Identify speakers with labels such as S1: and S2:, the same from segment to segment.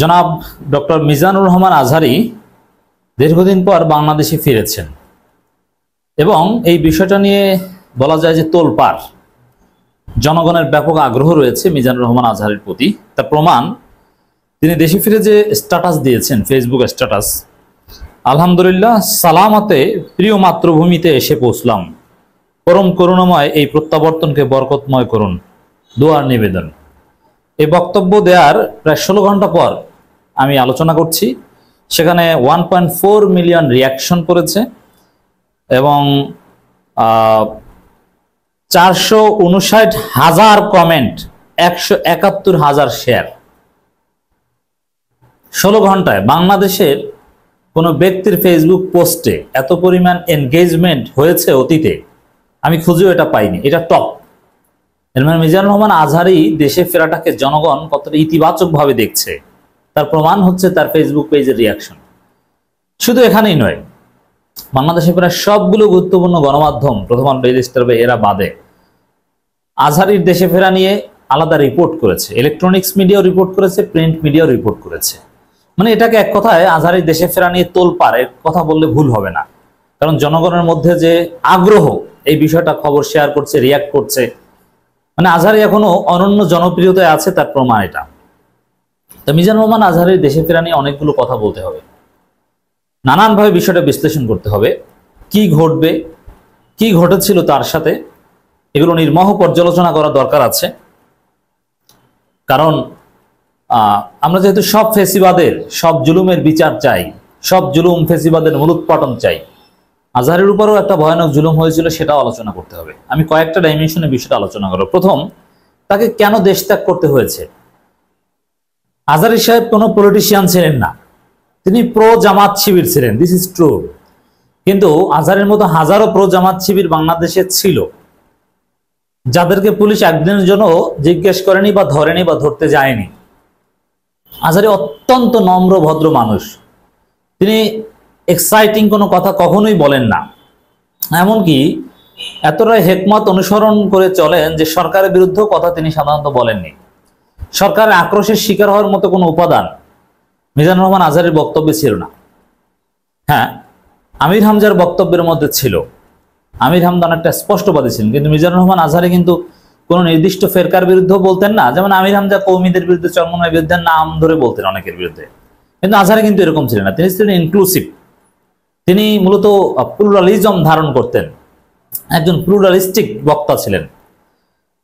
S1: জনাব ডক্টর মিজানুর রহমান আজহারি দীর্ঘদিন পর বাংলাদেশে ফিরেছেন এবং এই বিষয়টা নিয়ে বলা যায় যে তোলপাড় জনগণের ব্যাপক আগ্রহ রয়েছে মিজানুর রহমান আজহারির প্রতি তার প্রমাণ তিনি দেশে ফিরে যে স্ট্যাটাস দিয়েছেন ফেসবুক স্ট্যাটাস আলহামদুলিল্লাহ সালামতে প্রিয় মাতৃভূমিতে এসে পৌঁছলাম পরম করুণাময় এই প্রত্যাবর্তনকে বরকতময় করুন দোয়ার নিবেদন এই বক্তব্য দেওয়ার প্রায় ষোলো ঘন্টা পর আমি আলোচনা করছি সেখানে one point four million reaction করেছে এবং চারশো উনষাট হাজার কমেন্ট একশো একাত্তর হাজার শেয়ার ষোলো ঘন্টায় বাংলাদেশের কোনো ব্যক্তির ফেসবুক পোস্টে এত পরিমাণ এনগেজমেন্ট হয়েছে অতীতে আমি খুঁজেও এটা পাইনি এটা টপ এরমান মিজানুর রহমান আজহারি দেশে ফেরাটাকে জনগণ কতটা ইতিবাচকভাবে দেখছে তার প্রমাণ হচ্ছে তার ফেসবুক পেজের রিয়াকশন শুধু এখানেই নয় বাংলাদেশে প্রায় সবগুলো গুরুত্বপূর্ণ গণমাধ্যম প্রথম রেজিস্টার বা এরা বাদে আজহারির দেশে ফেরা নিয়ে আলাদা রিপোর্ট করেছে ইলেকট্রনিক্স মিডিয়াও রিপোর্ট করেছে প্রিন্ট মিডিয়াও রিপোর্ট করেছে মানে এটাকে এক কথায় আজহারির দেশে ফেরা নিয়ে তোলপাড় এর কথা বললে ভুল হবে না কারণ জনগণের মধ্যে যে আগ্রহ এই বিষয়টা খবর শেয়ার করছে রিয়াক্ট করছে মানে আজহারি এখনো অনন্য জনপ্রিয়তায় আছে তার প্রমাণ এটা তো মিজান রহমান আজহারের দেশে ফেরা নিয়ে অনেকগুলো কথা বলতে হবে নানানভাবে বিষয়টা বিশ্লেষণ করতে হবে কি ঘটবে কি ঘটেছিল তার সাথে এগুলো নির্মহ পর্যালোচনা করা দরকার আছে কারণ আমরা যেহেতু সব ফেসিবাদের সব জুলুমের বিচার চাই সব জুলুম ফেসিবাদের মূলোৎপাটন চাই আজহারের উপরও একটা ভয়ানক জুলুম হয়েছিল সেটাও আলোচনা করতে হবে আমি কয়েকটা ডাইমেনশনে বিষয়টা আলোচনা করব প্রথম তাকে কেন দেশ ত্যাগ করতে হয়েছে আজহারি সাহেব কোনো পলিটিশিয়ান ছিলেন না তিনি প্রো জামাত শিবির ছিলেন দিস ইজ ট্রু কিন্তু আজহারের মতো হাজারো প্রো জামাত শিবির বাংলাদেশে ছিল যাদেরকে পুলিশ একদিনের জন্য জিজ্ঞেস করেনি বা ধরেনি বা ধরতে যায়নি আজহারি অত্যন্ত নম্র ভদ্র মানুষ তিনি এক্সাইটিং কোনো কথা কখনোই বলেন না এমনকি এতটাই হেকমত অনুসরণ করে চলেন যে সরকারের বিরুদ্ধেও কথা তিনি সাধারণত বলেননি সরকারের আক্রোশের শিকার হওয়ার মতো কোনো উপাদান মিজানুর রহমান আজহারের বক্তব্যে ছিল না হ্যাঁ আমির হামজার বক্তব্যের মধ্যে ছিল আমির হামদান একটা স্পষ্টবাদী ছিলেন কিন্তু মিজানুর রহমান আজহারি কিন্তু কোনো নির্দিষ্ট ফেরকার বিরুদ্ধেও বলতেন না যেমন আমির হামজা কৌমিদের বিরুদ্ধে চরমনের বিরুদ্ধে নাম ধরে বলতেন অনেকের বিরুদ্ধে কিন্তু আজহারি কিন্তু এরকম ছিলেন না তিনি ছিলেন ইনক্লুসিভ তিনি মূলত প্লুরালিজম ধারণ করতেন একজন প্লুরালিস্টিক বক্তা ছিলেন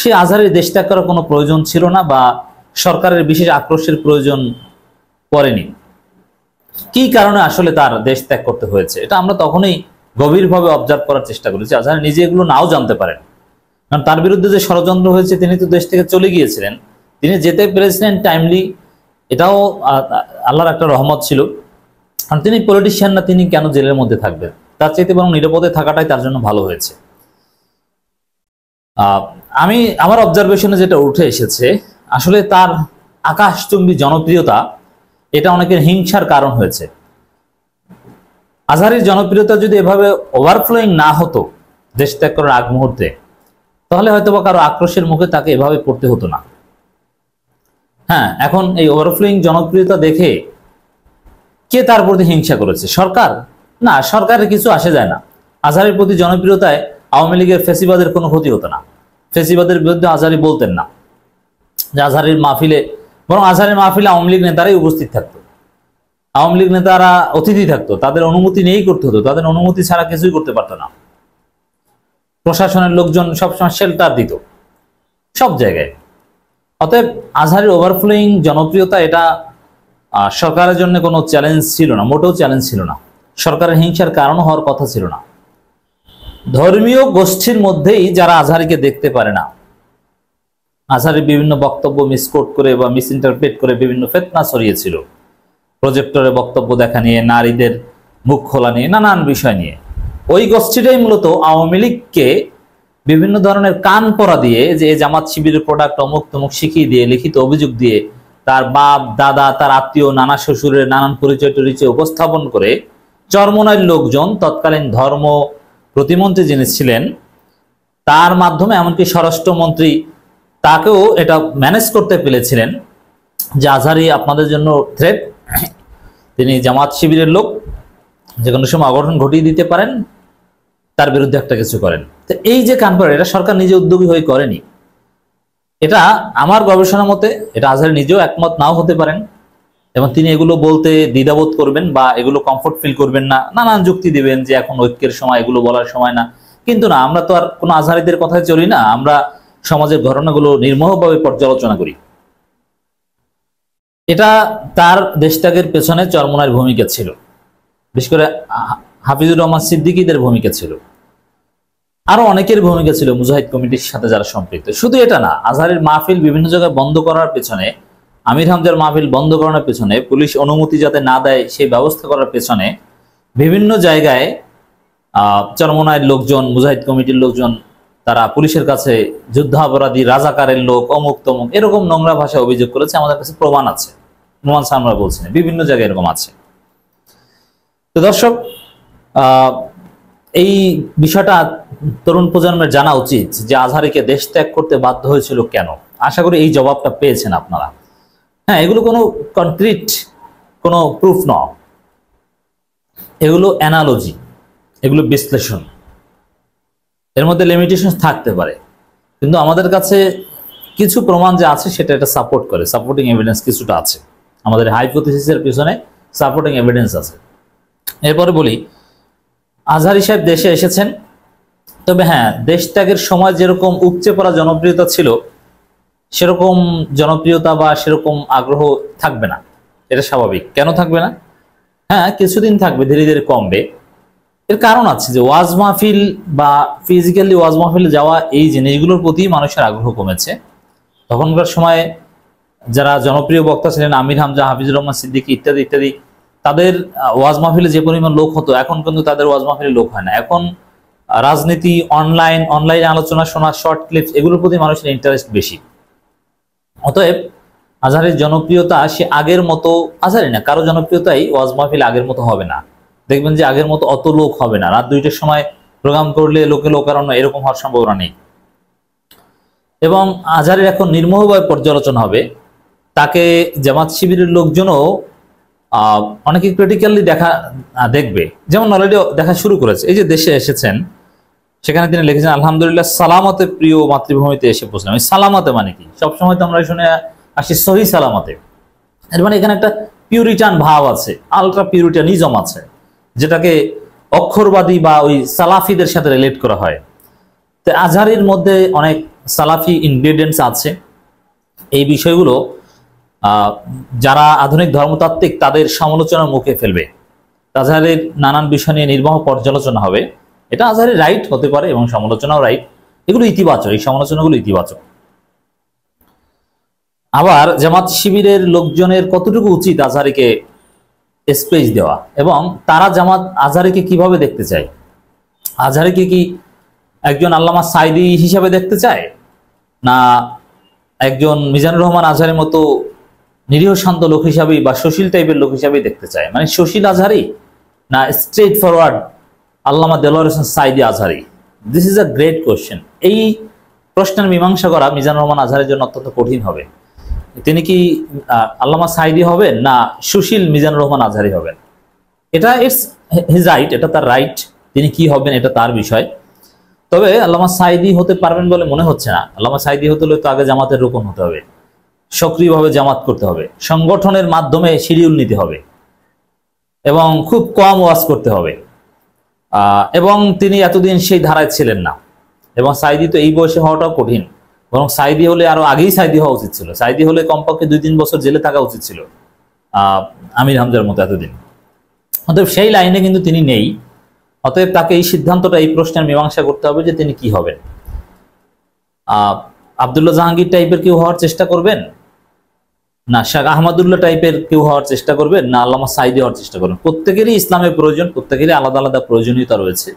S1: সে আজহারের দেশ ত্যাগ করার কোনো প্রয়োজন ছিল না বা সরকারের বিশেষ আক্রোশের প্রয়োজন পড়েনি কি কারণে আসলে তার দেশ ত্যাগ করতে হয়েছে এটা আমরা তখনই গভীরভাবে অবজার্ভ করার চেষ্টা করেছি আজহার নিজে এগুলো নাও জানতে পারেন কারণ তার বিরুদ্ধে যে ষড়যন্ত্র হয়েছে তিনি তো দেশ থেকে চলে গিয়েছিলেন তিনি যেতে পেরেছিলেন টাইমলি এটাও আল্লাহর একটা রহমত ছিল আর তিনি পলিটিশিয়ান না তিনি কেন জেলের মধ্যে থাকবেন তার চাইতে বরং নিরাপদে থাকাটাই তার জন্য ভালো হয়েছে আমি আমার অবজারভেশনে যেটা উঠে এসেছে আসলে তার আকাশচুম্বী জনপ্রিয়তা এটা অনেকের হিংসার কারণ হয়েছে আজহারের জনপ্রিয়তা যদি এভাবে ওভারফ্লোয়িং না হতো দেশ ত্যাগ করার আগ মুহূর্তে তাহলে হয়তো বা কারো আক্রোশের মুখে তাকে এভাবে পড়তে হতো না হ্যাঁ এখন এই ওভারফ্লোয়িং জনপ্রিয়তা দেখে কে তার প্রতি হিংসা করেছে সরকার না সরকারের কিছু আসে যায় না আজহারের প্রতি জনপ্রিয়তায় আওয়ামী লীগের ফেসিবাদের কোনো ক্ষতি হতো না ফেসিবাদের বিরুদ্ধে আজহারি বলতেন না যে আজহারের মাহফিলে বরং আজহারের মাহফিলে আওয়ামী লীগ নেতারাই উপস্থিত থাকতো আওয়ামী লীগ নেতারা অতিথি থাকতো তাদের অনুমতি নিয়েই করতে হতো তাদের অনুমতি ছাড়া কিছুই করতে পারতো না প্রশাসনের লোকজন সবসময় শেল্টার দিত সব জায়গায় অতএব আজহারের ওভারফ্লোয়িং জনপ্রিয়তা এটা সরকারের জন্য কোনো চ্যালেঞ্জ ছিল না মোটেও চ্যালেঞ্জ ছিল না সরকারের হিংসার কারণ হওয়ার কথা ছিল না ধর্মীয় গোষ্ঠীর মধ্যেই যারা আজহারিকে দেখতে পারে না আজহারি বিভিন্ন বক্তব্য মিসকোট করে বা মিস ইন্টারপ্রেট করে বিভিন্ন ফেতনা ছড়িয়েছিল প্রজেক্টরে বক্তব্য দেখা নিয়ে নারীদের মুখ খোলা নিয়ে নানান বিষয় নিয়ে ওই গোষ্ঠীটাই মূলত আওয়ামী লীগকে বিভিন্ন ধরনের কান পরা দিয়ে যে জামাত শিবিরের প্রোডাক্ট অমুক তমুক শিখিয়ে দিয়ে লিখিত অভিযোগ দিয়ে তার বাপ দাদা তার আত্মীয় নানা শ্বশুরের নানান পরিচয় টরিচয় উপস্থাপন করে চর্মনার লোকজন তৎকালীন ধর্ম প্রতিমন্ত্রী যিনি ছিলেন তার মাধ্যমে এমনকি স্বরাষ্ট্রমন্ত্রী তাকেও এটা ম্যানেজ করতে পেরেছিলেন যে আজহারি আপনাদের জন্য থ্রেপ তিনি জামাত শিবিরের লোক যে কোনো সময় অঘটন ঘটিয়ে দিতে পারেন তার বিরুদ্ধে একটা কিছু করেন তো এই যে কানপাড়া এটা সরকার নিজে উদ্যোগী হয়ে করেনি এটা আমার গবেষণা মতে এটা আজহার নিজেও একমত নাও হতে পারেন এবং তিনি এগুলো বলতে দ্বিধাবোধ করবেন বা এগুলো কমফোর্ট ফিল করবেন না নানান যুক্তি দিবেন যে এখন ঐক্যের সময় এগুলো বলার সময় না কিন্তু না আমরা তো আর কোনো আজহারিদের কথায় চলি না আমরা সমাজের ঘটনাগুলো নির্মোহভাবে পর্যালোচনা করি এটা তার দেশত্যাগের পেছনে চরমনার ভূমিকা ছিল বিশেষ করে হাফিজুর রহমান সিদ্দিকীদের ভূমিকা ছিল আরো অনেকের ভূমিকা ছিল মুজাহিদ কমিটির সাথে যারা সম্পৃক্ত শুধু এটা না আজহারের মাহফিল বিভিন্ন জায়গায় বন্ধ করার পেছনে আমির হামজার মাহফিল বন্ধ করানোর পেছনে পুলিশ অনুমতি যাতে না দেয় সেই ব্যবস্থা করার পেছনে বিভিন্ন জায়গায় চরমনায়ের লোকজন মুজাহিদ কমিটির লোকজন তারা পুলিশের কাছে যুদ্ধাপরাধী রাজাকারের লোক অমুক তমুক এরকম নোংরা ভাষায় অভিযোগ করেছে আমাদের কাছে প্রমাণ আছে প্রমাণ সামরা বলছি বিভিন্ন জায়গায় এরকম আছে তো দর্শক এই বিষয়টা তরুণ প্রজন্মের জানা উচিত যে আজহারিকে দেশ ত্যাগ করতে বাধ্য হয়েছিল কেন আশা করি এই জবাবটা পেয়েছেন আপনারা হ্যাঁ এগুলো কোনো কনক্রিট কোনো প্রুফ ন এগুলো অ্যানালজি এগুলো বিশ্লেষণ এর মধ্যে লিমিটেশন থাকতে পারে কিন্তু আমাদের কাছে কিছু প্রমাণ যে আছে সেটা এটা সাপোর্ট করে সাপোর্টিং এভিডেন্স কিছুটা আছে আমাদের হাইপোথিসিসের পিছনে সাপোর্টিং এভিডেন্স আছে এরপরে বলি আজহারি সাহেব দেশে এসেছেন তবে হ্যাঁ দেশত্যাগের সময় যেরকম উপচে পড়া জনপ্রিয়তা ছিল সেরকম জনপ্রিয়তা বা সেরকম আগ্রহ থাকবে না এটা স্বাভাবিক কেন থাকবে না হ্যাঁ কিছুদিন থাকবে ধীরে ধীরে কমবে এর কারণ আছে যে ওয়াজ মাহফিল বা ফিজিক্যালি ওয়াজ মাহফিলে যাওয়া এই জিনিসগুলোর প্রতি মানুষের আগ্রহ কমেছে তখনকার সময়ে যারা জনপ্রিয় বক্তা ছিলেন আমির হামজা হাফিজুর রহমান সিদ্দিকী ইত্যাদি ইত্যাদি তাদের ওয়াজ মাহফিলে যে পরিমাণ লোক হতো এখন কিন্তু তাদের ওয়াজ মাহফিলে লোক হয় না এখন রাজনীতি অনলাইন অনলাইন আলোচনা শোনা শর্ট ক্লিপ এগুলোর প্রতি মানুষের ইন্টারেস্ট বেশি অতএব আজহারের জনপ্রিয়তা সে আগের মতো আজহারি না কারো জনপ্রিয়তাই ওয়াজ মাহফিল আগের মতো হবে না দেখবেন যে আগের মতো অত লোক হবে না রাত দুইটার সময় প্রোগ্রাম করলে লোকে লোকারণ্য এরকম হওয়ার সম্ভাবনা নেই এবং আজহারের এখন নির্মোহভাবে পর্যালোচনা হবে তাকে জামাত শিবিরের লোকজনও অনেকে ক্রিটিক্যালি দেখা দেখবে যেমন অলরেডি দেখা শুরু করেছে এই যে দেশে এসেছেন সেখানে তিনি লিখেছেন আলহামদুলিল্লাহ সালামতে প্রিয় মাতৃভূমিতে এসে পৌঁছলাম এই সালামতে মানে কি সবসময় তো আমরা শুনে আসি সহি সালামতে এর মানে এখানে একটা পিউরিটান ভাব আছে আলট্রা পিউরিটানিজম আছে যেটাকে অক্ষরবাদী বা ওই সালাফিদের সাথে রিলেট করা হয় তো আজহারের মধ্যে অনেক সালাফি ইনগ্রেডিয়েন্টস আছে এই বিষয়গুলো যারা আধুনিক ধর্মতাত্ত্বিক তাদের সমালোচনার মুখে ফেলবে আজহারের নানান বিষয় নিয়ে নির্বাহ পর্যালোচনা হবে এটা আজহারি রাইট হতে পারে এবং সমালোচনাও রাইট এগুলো ইতিবাচক এই সমালোচনাগুলো ইতিবাচক আবার জামাত শিবিরের লোকজনের কতটুকু উচিত আজহারিকে স্পেস দেওয়া এবং তারা জামাত আজহারিকে কিভাবে দেখতে চায় আজহারিকে কি একজন আল্লামা সাইদি হিসাবে দেখতে চায় না একজন মিজানুর রহমান আজহারের মতো নিরীহ শান্ত লোক হিসাবেই বা সুশীল টাইপের লোক হিসাবেই দেখতে চায় মানে সুশীল আজহারি না straightforward Allama Delwar Hossain Sayeedi Azhari this is a great question এই প্রশ্নের মীমাংসা করা মিজান রহমান আজহারের জন্য অত্যন্ত কঠিন হবে তিনি কি আল্লামা সাইদি হবেন না সুশীল মিজান রহমান আজহারি হবেন এটা ইটস হিজ রাইট এটা তার রাইট তিনি কি হবেন এটা তার বিষয় তবে আল্লামা সাইদি হতে পারবেন বলে মনে হচ্ছে না আল্লামা সাইদি হতে হলে তো আগে জামাতের রোপণ হতে হবে সক্রিয়ভাবে জামাত করতে হবে সংগঠনের মাধ্যমে শিডিউল নিতে হবে এবং খুব কম ওয়াজ করতে হবে এবং তিনি এতদিন সেই ধারায় ছিলেন না এবং সাইদি তো এই বয়সে হওয়াটাও কঠিন বরং সাইদি হলে আরো আগেই সাইদি হওয়া উচিত ছিল সাইদি হলে কমপক্ষে দুই তিন বছর জেলে থাকা উচিত ছিল আমির হামজার মতো এতদিন অতএব সেই লাইনে কিন্তু তিনি নেই অতএব তাকে এই সিদ্ধান্তটা এই প্রশ্নের মীমাংসা করতে হবে যে তিনি কি হবেন আহ আবদুল্লাহ জাহাঙ্গীর টাইপের কেউ হওয়ার চেষ্টা করবেন না শাহ আহমদুল্লাহ টাইপের কেউ হওয়ার চেষ্টা করবেন না আল্লামা সাইদি হওয়ার চেষ্টা করবেন প্রত্যেকেরই ইসলামের প্রয়োজন প্রত্যেকেরই আলাদা আলাদা প্রয়োজনীয়তা রয়েছে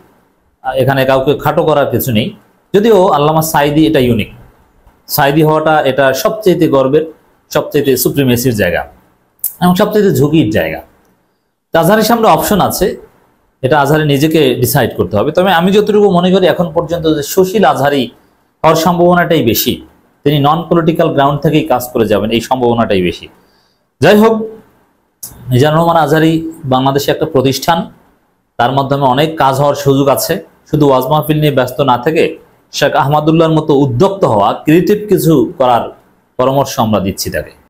S1: এখানে কাউকে খাটো করার কিছু নেই যদিও আল্লামা সাইদি এটা ইউনিক সাইদি হওয়াটা এটা সবচেয়ে গর্বের সবচেয়ে সুপ্রিমেসির জায়গা এবং সবচেয়ে ঝুঁকির জায়গা আজহারের সামনে অপশন আছে এটা আজহারে নিজেকে ডিসাইড করতে হবে তবে আমি যতটুকু মনে করি এখন পর্যন্ত যে সুশীল আজহারি হওয়ার সম্ভাবনাটাই বেশি তিনি নন পলিটিক্যাল গ্রাউন্ড থেকেই কাজ করে যাবেন এই সম্ভাবনাটাই বেশি যাই হোক মিজানুর রহমান আজারি বাংলাদেশে একটা প্রতিষ্ঠান তার মাধ্যমে অনেক কাজ হওয়ার সুযোগ আছে শুধু ওয়াজ মাহফিল নিয়ে ব্যস্ত না থেকে শেখ আহমাদুল্লাহর মতো উদ্যোক্ত হওয়া ক্রিয়েটিভ কিছু করার পরামর্শ আমরা দিচ্ছি তাকে